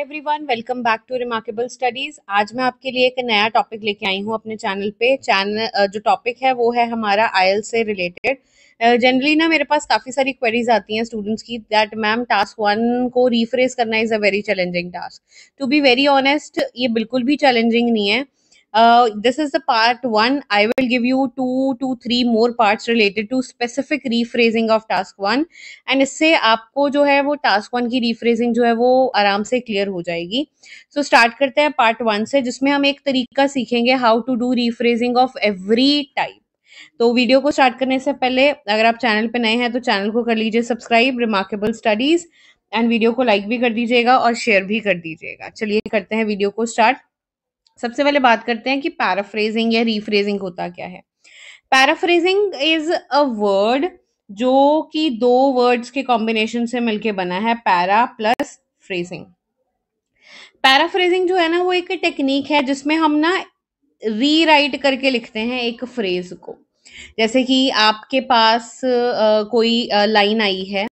Everyone welcome back to remarkable studies आज मैं आपके लिए एक नया टॉपिक लेके आई हूँ अपने चैनल पे चैनल जो टॉपिक है वो है हमारा आई से रिलेटेड जनरली ना मेरे पास काफ़ी सारी क्वेरीज आती हैं स्टूडेंट्स की दैट मैम टास्क वन को रिफ्रेस करना is a very challenging task to be very honest ये बिल्कुल भी चैलेंजिंग नहीं है this is the part one I will give you two two three more part related to specific rephrasing of task one and इससे आपको जो है वो टास्क वन की रीफ्रेजिंग जो है वो आराम से क्लियर हो जाएगी सो so, स्टार्ट करते हैं पार्ट वन से जिसमें हम एक तरीका सीखेंगे how to do rephrasing of every type तो वीडियो को स्टार्ट करने से पहले अगर आप चैनल पे नए हैं तो चैनल को कर लीजिए subscribe remarkable studies and video को लाइक भी कर दीजिएगा और शेयर भी कर दीजिएगा चलिए करते हैं वीडियो को स्टार्ट सबसे पहले बात करते हैं कि पैराफ्रेजिंग या रीफ्रेजिंग होता क्या है पैराफ्रेजिंग इज अ वर्ड जो कि दो वर्ड्स के कॉम्बिनेशन से मिलके बना है पैरा प्लस फ्रेजिंग पैराफ्रेजिंग जो है ना वो एक टेक्निक है जिसमें हम ना रीराइट करके लिखते हैं एक फ्रेज को जैसे कि आपके पास आ, कोई लाइन आई है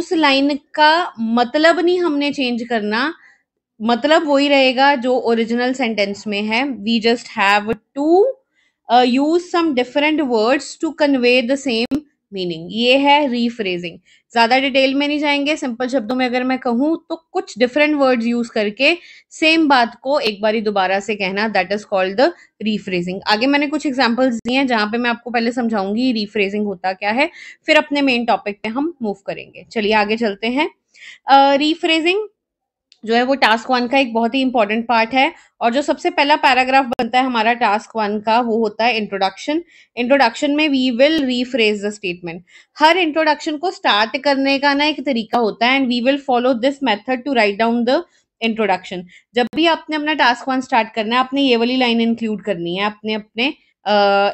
उस लाइन का मतलब नहीं हमने चेंज करना मतलब वही रहेगा जो ओरिजिनल सेंटेंस में है we just have to use some different words to convey the same meaning ये है रीफ्रेजिंग ज्यादा डिटेल में नहीं जाएंगे सिंपल शब्दों में अगर मैं कहूँ तो कुछ डिफरेंट वर्ड्स यूज करके सेम बात को एक बार दोबारा से कहना that is called the rephrasing आगे मैंने कुछ एग्जाम्पल्स दिए हैं जहां पे मैं आपको पहले समझाऊंगी रीफ्रेजिंग होता क्या है फिर अपने मेन टॉपिक पे हम मूव करेंगे चलिए आगे चलते हैं रीफ्रेजिंग uh, जो है वो टास्क वन का एक बहुत ही इंपॉर्टेंट पार्ट है और जो सबसे पहला पैराग्राफ बनता है हमारा टास्क वन का वो होता है इंट्रोडक्शन इंट्रोडक्शन में we will rephrase the statement हर इंट्रोडक्शन को स्टार्ट करने का ना एक तरीका होता है and we will follow this method to write down the introduction जब भी आपने अपना टास्क वन स्टार्ट करना है आपने ये वाली लाइन इंक्लूड करनी है अपने अपने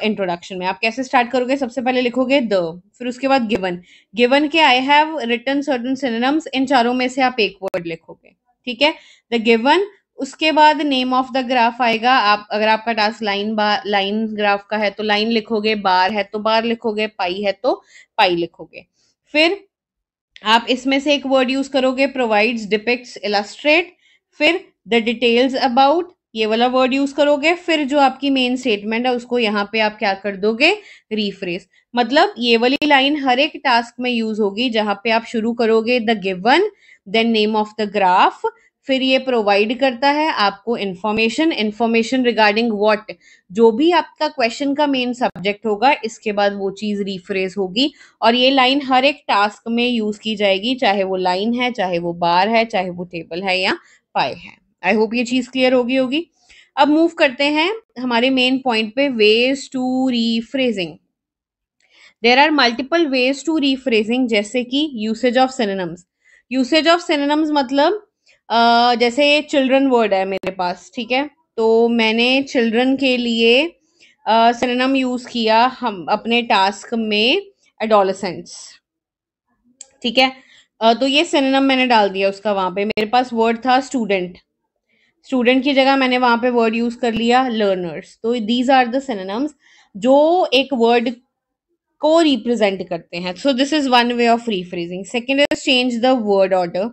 इंट्रोडक्शन uh, में आप कैसे स्टार्ट करोगे सबसे पहले लिखोगे द फिर उसके बाद गिवन गिवन के I have written certain synonyms इन चारों में से आप एक वर्ड लिखोगे ठीक है द गिवन उसके बाद नेम ऑफ द ग्राफ आएगा आप अगर आपका task line bar line graph का है तो लाइन लिखोगे बार है तो बार लिखोगे पाई है तो पाई लिखोगे फिर आप इसमें से एक वर्ड यूज करोगे प्रोवाइड्स डिपेक्ट इलास्ट्रेट फिर द डिटेल्स अबाउट ये वाला वर्ड यूज करोगे फिर जो आपकी मेन स्टेटमेंट है उसको यहाँ पे आप क्या कर दोगे रिफ्रेस मतलब ये वाली लाइन हर एक टास्क में यूज होगी जहां पे आप शुरू करोगे the given then name of the graph फिर ये प्रोवाइड करता है आपको इन्फॉर्मेशन इन्फॉर्मेशन रिगार्डिंग व्हाट जो भी आपका क्वेश्चन का मेन सब्जेक्ट होगा इसके बाद वो चीज़ रिफ्रेज होगी और ये लाइन हर एक टास्क में यूज़ की जाएगी चाहे वो लाइन है चाहे वो बार है चाहे वो टेबल है या पाए है आई होप ये चीज़ क्लियर होगी होगी अब मूव करते हैं हमारे मेन पॉइंट पे ways to rephrasing there are multiple ways to rephrasing जैसे कि usage of synonyms usage of synonyms मतलब Uh, जैसे ये चिल्ड्रन वर्ड है मेरे पास ठीक है तो मैंने चिल्ड्रन के लिए सिनेम uh, यूज किया हम अपने टास्क में एडोलसेंट्स ठीक है uh, तो ये सिनेम मैंने डाल दिया उसका वहां पे मेरे पास वर्ड था स्टूडेंट स्टूडेंट की जगह मैंने वहां पे वर्ड यूज कर लिया लर्नर्स तो दीज आर द सिनेम्स जो एक वर्ड को रिप्रेजेंट करते हैं so this is one way of rephrasing second is change the word order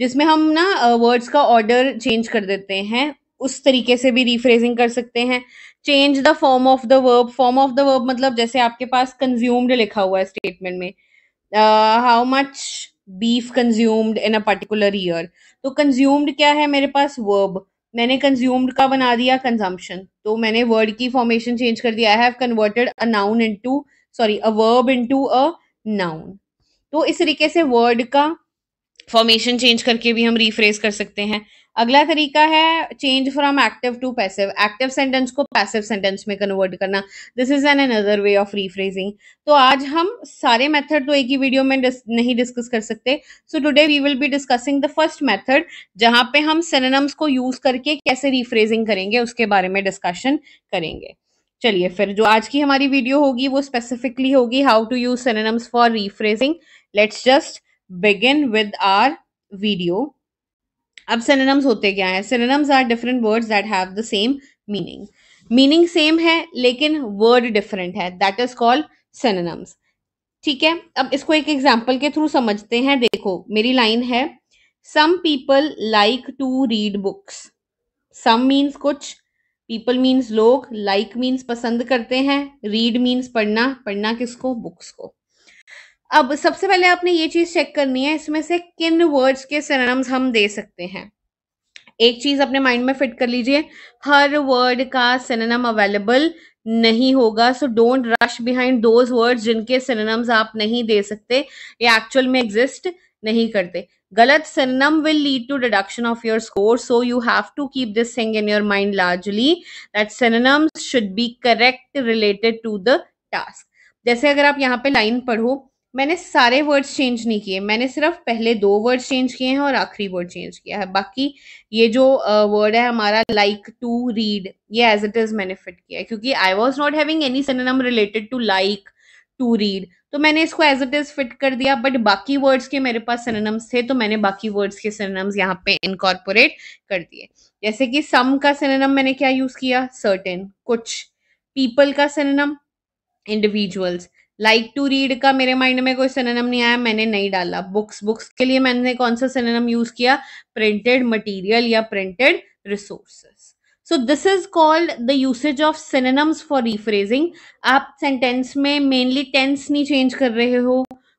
जिसमें हम ना वर्ड्स का ऑर्डर चेंज कर देते हैं उस तरीके से भी रिफ्रेजिंग कर सकते हैं change the form of the verb form of the verb मतलब जैसे आपके पास कंज्यूम्ड लिखा हुआ है स्टेटमेंट में how much beef consumed in a particular year तो कंज्यूम्ड क्या है मेरे पास वर्ब मैंने कंज्यूम्ड का बना दिया कंजम्पशन तो मैंने वर्ड की फॉर्मेशन चेंज कर दिया I have converted a noun into sorry a verb into a noun तो इस तरीके से वर्ड का फॉर्मेशन चेंज करके भी हम रिफ्रेज कर सकते हैं अगला तरीका है change from active to passive active sentence को पैसिव सेंटेंस में कन्वर्ट करना this is an another way of rephrasing तो आज हम सारे मेथड तो एक ही वीडियो में डिस, नहीं डिस्कस कर सकते so today we will be discussing the first method जहां पे हम सेनेम्स को यूज करके कैसे रीफ्रेजिंग करेंगे उसके बारे में डिस्कशन करेंगे चलिए फिर जो आज की हमारी वीडियो होगी वो स्पेसिफिकली होगी how to use synonyms for rephrasing let's just begin with our video अब सिनेम्स होते क्या हैं synonyms are different words that have the same meaning meaning same है लेकिन वर्ड डिफरेंट है दैट इज कॉल्ड सिनेम्स ठीक है अब इसको एक एग्जाम्पल के थ्रू समझते हैं देखो मेरी लाइन है some people like to read books some means कुछ पीपल मीन्स लोग लाइक like मीन्स पसंद करते हैं रीड मीन्स पढ़ना पढ़ना किसको बुक्स को अब सबसे पहले आपने ये चीज चेक करनी है इसमें से किन वर्ड्स के सरनम्स हम दे सकते हैं एक चीज अपने माइंड में फिट कर लीजिए हर वर्ड का सिनेम अवेलेबल नहीं होगा so don't rush behind those words जिनके सिनेम्स आप नहीं दे सकते ये एक्चुअल में एग्जिस्ट नहीं करते गलत synonym will lead to deduction of your score so you have to keep this thing in your mind largely that synonyms should be correct related to the task जैसे अगर आप यहाँ पे लाइन पढ़ो मैंने सारे वर्ड्स चेंज नहीं किए मैंने सिर्फ पहले दो वर्ड्स चेंज किए हैं और आखिरी वर्ड चेंज किया है बाकी ये जो वर्ड uh, है हमारा लाइक टू रीड ये एज इट इज मैंने फिट किया क्योंकि I was not having any synonym related to like to read तो मैंने इसको एज इट इज फिट कर दिया बट बाकी वर्ड्स के मेरे पास सिनेम्स थे तो मैंने बाकी वर्ड्स के सिनेम्स यहाँ पे इनकॉर्पोरेट कर दिए जैसे कि सम का सिनेम मैंने क्या यूज किया सर्टेन कुछ पीपल का synonym individuals like to read का मेरे माइंड में कोई सिनेम नहीं आया मैंने नहीं डाला बुक्स बुक्स के लिए मैंने कौन सा सिनेम यूज किया प्रिंटेड मटीरियल या printed resources so this is called the usage of synonyms for rephrasing आप सेंटेंस में मेनली टेंस नहीं चेंज कर रहे हो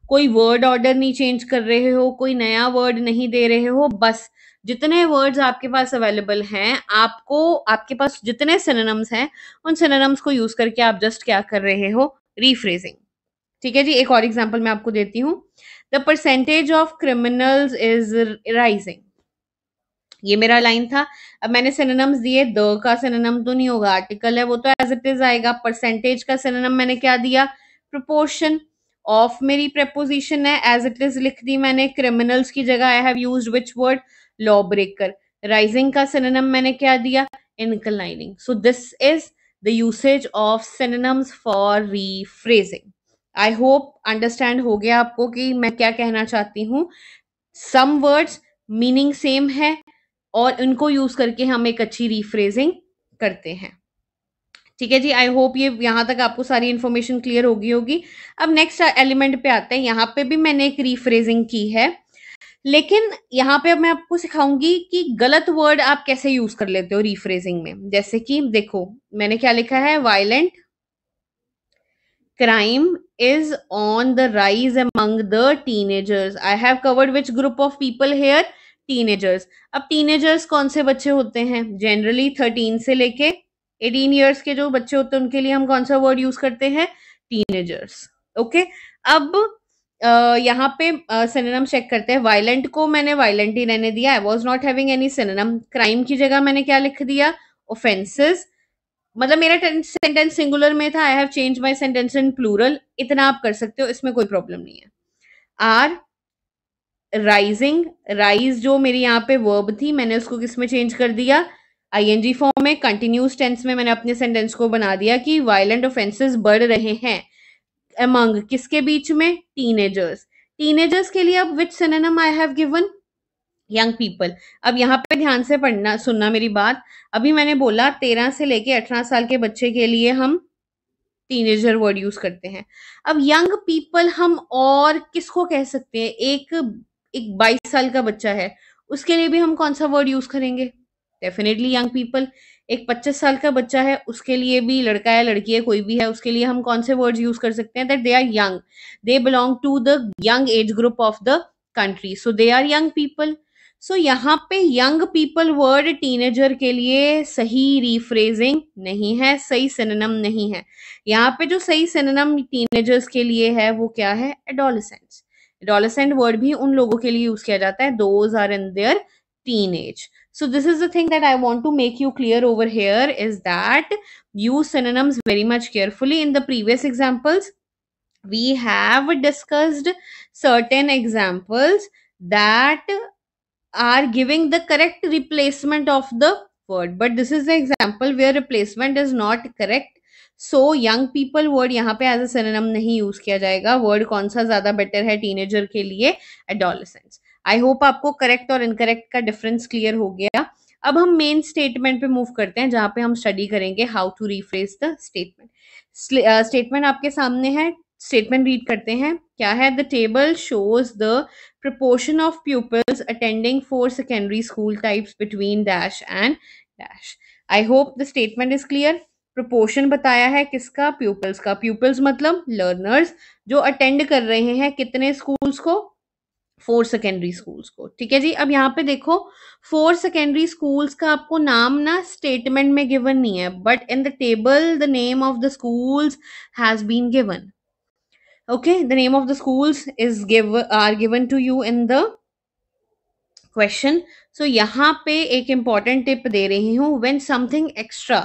कोई वर्ड ऑर्डर नहीं चेंज कर रहे हो कोई नया वर्ड नहीं दे रहे हो बस जितने वर्ड्स आपके पास अवेलेबल हैं आपको आपके पास जितने सिनेम्स हैं उन सिनेम्स को यूज करके आप जस्ट क्या कर रहे हो रीफ्रेजिंग ठीक है जी एक और एग्जाम्पल मैं आपको देती हूँ the percentage of criminals is rising ये मेरा लाइन था अब मैंने सिनेम्स दिए द का सिनेम तो नहीं होगा आर्टिकल है वो तो एज इट इज आएगा परसेंटेज का सिनेम मैंने क्या दिया प्रोपोर्शन ऑफ मेरी प्रपोजिशन है एज इट इज लिख दी मैंने क्रिमिनल्स की जगह I have use which word law breaker rising का सिनेम मैंने क्या दिया inclining so this is the usage of synonyms for rephrasing I hope understand हो गया आपको कि मैं क्या कहना चाहती हूँ सम वर्ड्स मीनिंग सेम है और इनको यूज़ करके हम एक अच्छी रिफ्रेजिंग करते हैं ठीक है जी आई होप ये यहां तक आपको सारी इंफॉर्मेशन क्लियर होगी होगी अब नेक्स्ट एलिमेंट पे आते हैं यहां पे भी मैंने एक रिफ्रेजिंग की है लेकिन यहाँ पे अब मैं आपको सिखाऊंगी कि गलत वर्ड आप कैसे यूज कर लेते हो रीफ्रेजिंग में जैसे कि देखो मैंने क्या लिखा है violent crime is on the rise among the teenagers I have covered which group of people here teenagers अब टीनेजर्स कौन से बच्चे होते हैं जनरली थर्टीन से लेके एटीन ईयर्स के जो बच्चे होते हैं उनके लिए हम कौन सा वर्ड यूज करते हैं टीनेजर्स ओके अब Uh, यहाँ पे सिनेम uh, चेक करते हैं वायलेंट को मैंने वायलेंट ही रहने दिया I was not having any synonym crime की जगह मैंने क्या लिख दिया ऑफेंसेस मतलब मेरा सेंटेंस सिंगुलर में था I have change my sentence in plural इतना आप कर सकते हो इसमें कोई प्रॉब्लम नहीं है आर राइजिंग राइज जो मेरी यहाँ पे वर्ब थी मैंने उसको किस में चेंज कर दिया आईएनजी फॉर्म में कंटिन्यूस टेंस में मैंने अपने सेंटेंस को बना दिया कि वायलेंट ऑफेंसेस बढ़ रहे हैं अमंग किसके बीच में टीनेजर्स टीनेजर्स के लिए अब which synonym I have given young people अब यहाँ पे ध्यान से पढ़ना सुनना मेरी बात अभी मैंने बोला तेरह से लेके अठारह साल के बच्चे के लिए हम टीनेजर वर्ड यूज करते हैं अब यंग पीपल हम और किसको कह सकते हैं एक एक बाईस साल का बच्चा है उसके लिए भी हम कौन सा वर्ड यूज करेंगे डेफिनेटली यंग पीपल एक पच्चीस साल का बच्चा है उसके लिए भी लड़का है लड़की है कोई भी है उसके लिए हम कौन से वर्ड्स यूज कर सकते हैं that they are young they belong to the young age group of the country so they are young people सो यहाँ पे यंग पीपल वर्ड टीनेजर के लिए सही रिफ्रेजिंग नहीं है सही सिनेनम नहीं है यहाँ पे जो सही सिनेनम टीनेजर्स के लिए है वो क्या है adolescents adolescent word bhi un logo ke liye use kiya jata hai those are in their teenage so this is the thing that i want to make you clear over here is that use synonyms very much carefully in the previous examples we have discussed certain examples that are giving the correct replacement of the word but this is the example where replacement is not correct so young people word यहाँ पे as a सिनेम नहीं use किया जाएगा word कौन सा ज्यादा better है teenager के लिए एडोलसेंस आई होप आपको करेक्ट और इनकरेक्ट का डिफरेंस क्लियर हो गया अब हम मेन स्टेटमेंट पे मूव करते हैं जहाँ पे हम स्टडी करेंगे how to rephrase the statement statement आपके सामने है स्टेटमेंट रीड करते हैं क्या है the table shows the proportion of peoples attending four secondary school types between dash and dash I hope the statement is clear proportion बताया है किसका प्यूपल्स का प्यूपल्स मतलब लर्नर्स जो अटेंड कर रहे हैं कितने स्कूल्स को फोर सेकेंडरी स्कूल्स को ठीक है जी अब यहाँ पे देखो फोर सेकेंडरी स्कूल्स का आपको नाम ना स्टेटमेंट में गिवन नहीं है but in the table the name of the schools has been given okay the name of the schools is give are given to you in the question so यहाँ पे एक इंपॉर्टेंट टिप दे रही हूँ when something extra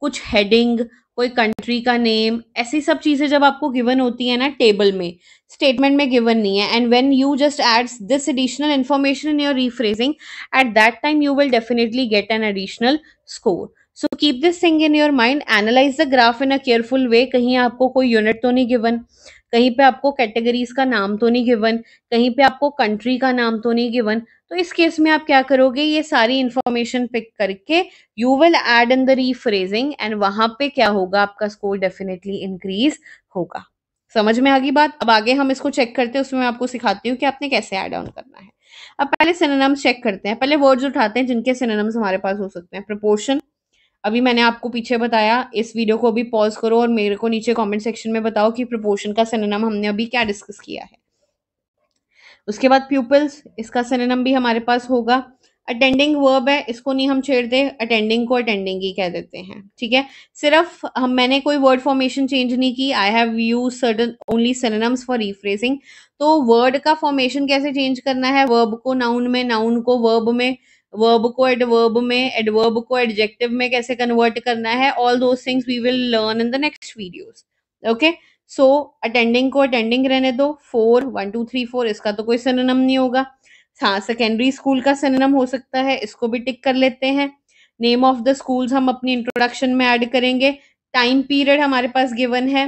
कुछ heading कोई country का name ऐसी सब चीज़ें जब आपको गिवन होती है ना टेबल में स्टेटमेंट में गिवन नहीं है and when you just adds this additional information in your rephrasing at that time you will definitely get an additional score so keep this thing in your mind analyse the graph in a careful way कहीं आपको कोई unit तो नहीं given कहीं पे आपको categories का नाम तो नहीं गिवन कहीं पे आपको कंट्री का नाम तो नहीं गिवन तो इस केस में आप क्या करोगे ये सारी इंफॉर्मेशन पिक करके you will add in the rephrasing and वहां पे क्या होगा आपका स्कोर डेफिनेटली इंक्रीज होगा समझ में आ गई बात अब आगे हम इसको चेक करते हैं उसमें मैं आपको सिखाती हूँ कि आपने कैसे एड ऑन करना है अब पहले सिनेनम्स चेक करते हैं पहले वर्ड्स उठाते हैं जिनके सिनेनम्स हमारे पास हो सकते हैं प्रपोर्शन अभी मैंने आपको पीछे बताया इस वीडियो को अभी पॉज करो और मेरे को नीचे कमेंट सेक्शन में बताओ कि प्रोपोर्शन का सिनेनम हमने अभी क्या डिस्कस किया है उसके बाद प्यूपल्स इसका सिनेनम भी हमारे पास होगा अटेंडिंग वर्ब है इसको नहीं हम छेड़ते अटेंडिंग को अटेंडिंग ही कह देते हैं ठीक है सिर्फ हम मैंने कोई वर्ड फॉर्मेशन चेंज नहीं की I have you certain only synonyms for rephrasing तो वर्ड का फॉर्मेशन कैसे चेंज करना है वर्ब को नाउन में नाउन को वर्ब में वर्ब को एडवर्ब में एडवर्ब को एडजेक्टिव में कैसे कन्वर्ट करना है ऑल दो things we will learn in the next videos okay so attending को अटेंडिंग रहने दो four one two three four इसका तो कोई सिनोनम नहीं होगा हाँ सेकेंडरी स्कूल का सिनोनम हो सकता है इसको भी टिक कर लेते हैं नेम ऑफ द स्कूल्स हम अपनी इंट्रोडक्शन में ऐड करेंगे टाइम पीरियड हमारे पास गिवन है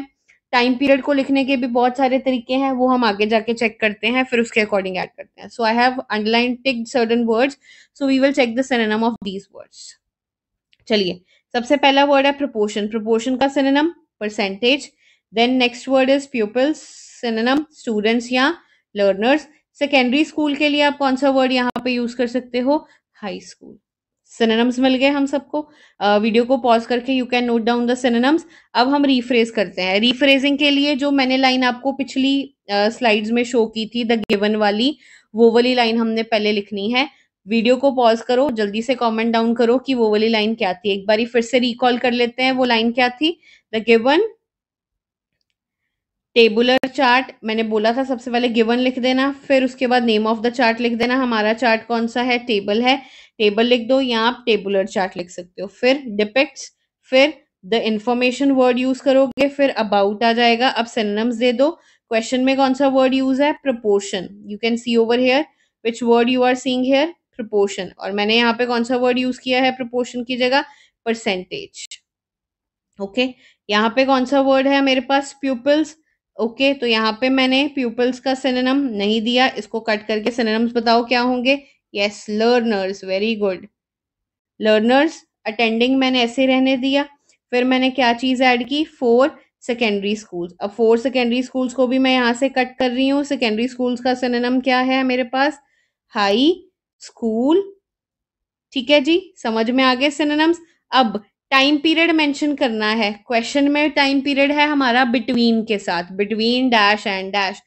टाइम पीरियड को लिखने के भी बहुत सारे तरीके हैं वो हम आगे जाके चेक करते हैं फिर उसके अकॉर्डिंग ऐड करते हैं so I have underline tick certain words so we will check the synonym of these words चलिए सबसे पहला वर्ड है प्रपोर्शन प्रोपोर्शन का synonym percentage then next word is pupils synonym students या लर्नर्स सेकेंडरी स्कूल के लिए आप कौन सा वर्ड यहाँ पे यूज कर सकते हो हाई स्कूल सिनेम्स मिल गए हम सबको वीडियो को पॉज करके you can note down the synonyms अब हम रीफ्रेज करते हैं रीफ्रेजिंग के लिए जो मैंने लाइन आपको पिछली स्लाइड्स में शो की थी द गिवन वाली वो वाली लाइन हमने पहले लिखनी है वीडियो को पॉज करो जल्दी से कमेंट डाउन करो कि वो वाली लाइन क्या थी एक बार फिर से रिकॉल कर लेते हैं वो लाइन क्या थी द गिवन टेबुलर चार्ट मैंने बोला था सबसे पहले गिवन लिख देना फिर उसके बाद नेम ऑफ द चार्ट लिख देना हमारा चार्ट कौन सा है टेबल है टेबल लिख दो या आप टेबुलर चार्ट लिख सकते हो फिर डिपेक्ट्स फिर द इंफॉर्मेशन वर्ड यूज करोगे फिर अबाउट आ जाएगा अब सेनम्स दे दो क्वेश्चन में कौन सा वर्ड यूज है proportion you can see over here which word you are seeing here proportion और मैंने यहाँ पे कौन सा वर्ड यूज किया है प्रपोर्शन की जगह परसेंटेज ओके okay? यहाँ पे कौन सा वर्ड है मेरे पास प्यूपल्स ओके okay, तो यहाँ पे मैंने प्यूपल्स का सिनेम नहीं दिया इसको कट करके सिनेम्स बताओ क्या होंगे yes learners very good learners attending मैंने ऐसे रहने दिया फिर मैंने क्या चीज़ ऐड की फोर सेकेंडरी स्कूल्स अब फोर सेकेंडरी स्कूल्स को भी मैं यहाँ से कट कर रही हूँ सेकेंडरी स्कूल्स का सिनेम क्या है मेरे पास हाई स्कूल ठीक है जी समझ में आ गए सिनेम्स अब टाइम पीरियड मेंशन करना है क्वेश्चन में टाइम पीरियड है हमारा बिटवीन के साथ between dash and dash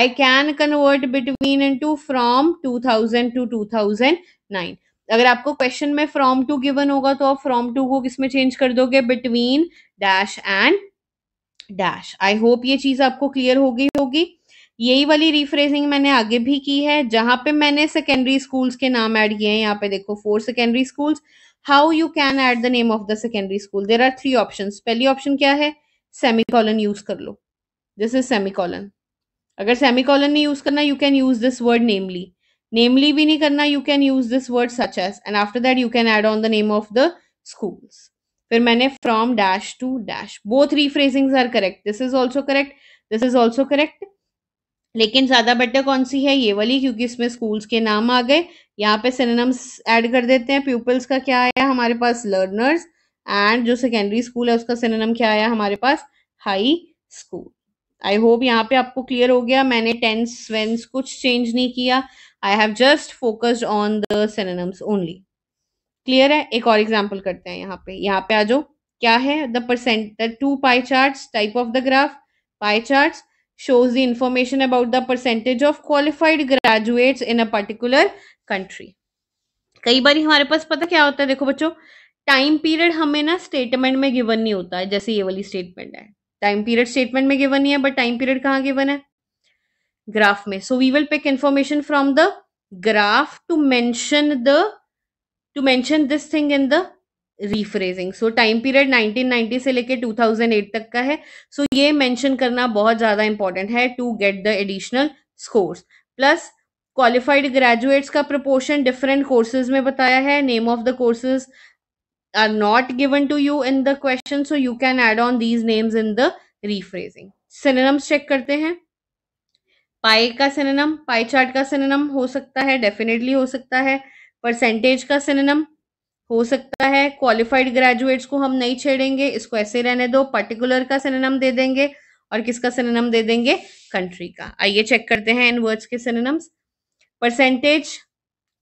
I can convert between and to from 2000 to 2009 अगर आपको क्वेश्चन में फ्रॉम टू गिवन होगा तो आप फ्रॉम टू को किसमें चेंज कर दोगे between dash and dash I hope ये चीज आपको क्लियर हो गई होगी यही वाली रिफ्रेजिंग मैंने आगे भी की है जहां पे मैंने सेकेंडरी स्कूल्स के नाम ऐड किए हैं यहाँ पे देखो four secondary schools how you can add the name of the secondary school there are three option पहली ऑप्शन क्या है सेमी यूज कर लो दिस इज सेमी अगर सेमी नहीं यूज करना you can use this word namely namely भी नहीं करना you can use this word such as and after that you can add on the name of the school फिर मैंने from dash to dash both rephrasings are correct this is also correct this is also correct लेकिन ज्यादा better कौन सी है ये वाली क्योंकि इसमें स्कूल्स के नाम आ गए यहाँ पे सिनेम्स ऐड कर देते हैं पीपल्स का क्या आया हमारे पास लर्नर्स एंड जो सेकेंडरी स्कूल है उसका सिनेम क्या आया हमारे पास हाई स्कूल आई होप यहाँ पे आपको क्लियर हो गया मैंने टेंस वेंस कुछ चेंज नहीं किया I have just focused on the synonyms only clear है एक और एग्जाम्पल करते हैं यहाँ पे यहाँ पे आ जाओ क्या है the percent the two pie chart type of the graph pie chart shows the information about the percentage of qualified graduates in a particular country कई बार हमारे पास पता क्या होता है देखो बच्चों टाइम पीरियड हमें ना स्टेटमेंट में गिवन नहीं होता है जैसे ये वाली स्टेटमेंट है टाइम पीरियड स्टेटमेंट में गिवन नहीं है बट टाइम पीरियड कहाँ गिवन है ग्राफ में so we will pick information from the graph to mention the to mention this thing in the rephrasing so time period 1990 से लेके 2008 तक का है सो so ये मेंशन करना बहुत ज्यादा इंपॉर्टेंट है to get the additional scores plus qualified graduates का प्रपोर्शन डिफरेंट कोर्सेज में बताया है name of the courses are not given to you in the question so you can add on these names in the rephrasing synonyms check करते हैं पाई का सिनेम पाई chart का सिनेम हो सकता है डेफिनेटली हो सकता है परसेंटेज का सिनेम हो सकता है क्वालिफाइड ग्रेजुएट्स को हम नहीं छेड़ेंगे इसको ऐसे रहने दो पर्टिकुलर का सिनेम दे देंगे और किसका सिनेम दे देंगे कंट्री का आइए चेक करते हैं इन वर्ड्स के सिनेम्स परसेंटेज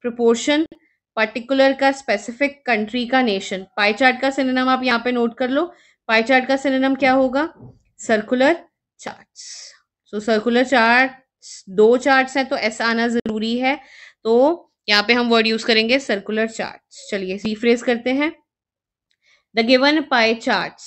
प्रोपोर्शन पर्टिकुलर का स्पेसिफिक कंट्री का नेशन पाई चार्ट का सिनेम आप यहाँ पे नोट कर लो पाई चार्ट का सिनेम क्या होगा circular charts so circular charts दो चार्ट्स हैं तो ऐसा आना जरूरी है तो यहाँ पे हम वर्ड यूज करेंगे सर्कुलर चार्ट चलिए रिफ्रेस करते हैं the given pie chart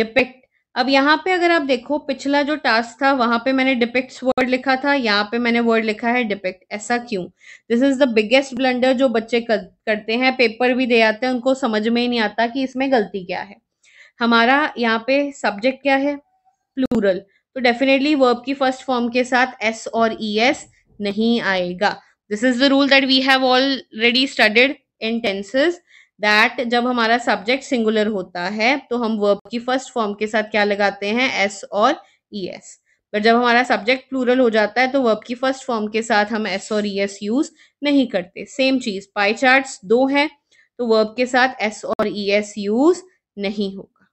depict अब यहाँ पे अगर आप देखो पिछला जो टास्क था वहां पे मैंने डिपेक्ट्स वर्ड लिखा था यहाँ पे मैंने वर्ड लिखा है डिपेक्ट ऐसा क्यों this is the biggest blunder जो बच्चे कर, करते हैं पेपर भी दे आते हैं उनको समझ में ही नहीं आता कि इसमें गलती क्या है हमारा यहाँ पे सब्जेक्ट क्या है प्लूरल तो डेफिनेटली वर्ब की फर्स्ट फॉर्म के साथ एस और ई e एस नहीं आएगा this is the rule that we have already studied in tenses that जब हमारा सब्जेक्ट सिंगुलर होता है तो हम वर्ब की फर्स्ट फॉर्म के साथ क्या लगाते हैं एस और ई e एस पर जब हमारा सब्जेक्ट प्लूरल हो जाता है तो वर्ब की फर्स्ट फॉर्म के साथ हम एस और ई एस यूज नहीं करते सेम चीज पाई चार्ट दो हैं तो वर्ब के साथ एस और ई एस यूज नहीं होगा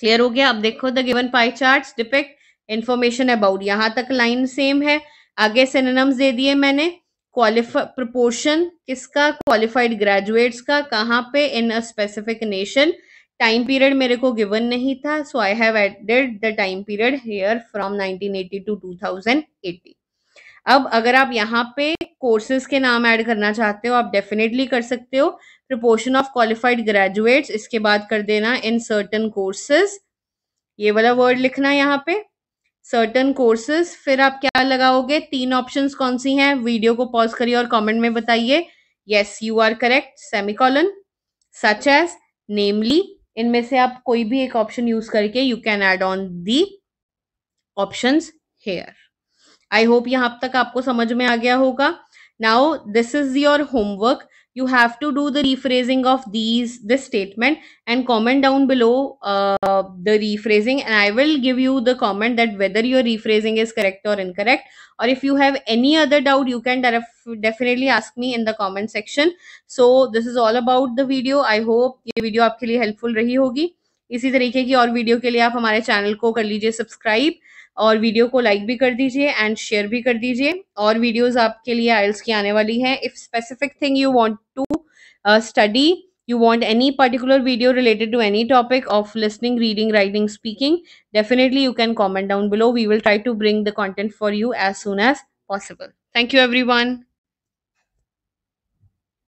क्लियर हो गया अब देखो the given pie chart depict information about यहां तक लाइन सेम है आगे सिनेम्स दे दिए मैंने क्वालिफा प्रपोर्शन किसका क्वालिफाइड ग्रेजुएट्स का कहाँ पे in a specific nation time period मेरे को गिवन नहीं था so I have added the time period here from 1980 to 2080 अब अगर आप यहाँ पे कोर्सेज के नाम ऐड करना चाहते हो आप डेफिनेटली कर सकते हो प्रपोर्शन ऑफ क्वालिफाइड ग्रेजुएट्स इसके बाद कर देना इन सर्टन कोर्सेज ये वाला वर्ड लिखना यहाँ पे सर्टन कोर्सेस फिर आप क्या लगाओगे तीन ऑप्शन कौन सी हैं वीडियो को पॉज करिए और कमेंट में बताइए yes you are correct semicolon such as namely इनमें से आप कोई भी एक ऑप्शन यूज करके you can add on the option here I hope यहां तक आपको समझ में आ गया होगा now this is your homework you have to do the rephrasing of these this statement and comment down below uh, the rephrasing and i will give you the comment that whether your rephrasing is correct or incorrect or if you have any other doubt you can definitely ask me in the comment section so this is all about the video i hope ye video aapke liye helpful rahi hogi इसी तरीके की और video के लिए आप हमारे channel को कर लीजिए सब्सक्राइब और वीडियो को लाइक भी कर दीजिए एंड शेयर भी कर दीजिए और वीडियोस आपके लिए आयल्स की आने वाली हैं if specific thing you want to study you want any particular video related to any topic of listening reading writing speaking definitely you can comment down below we will try to bring the content for you as soon as possible thank you every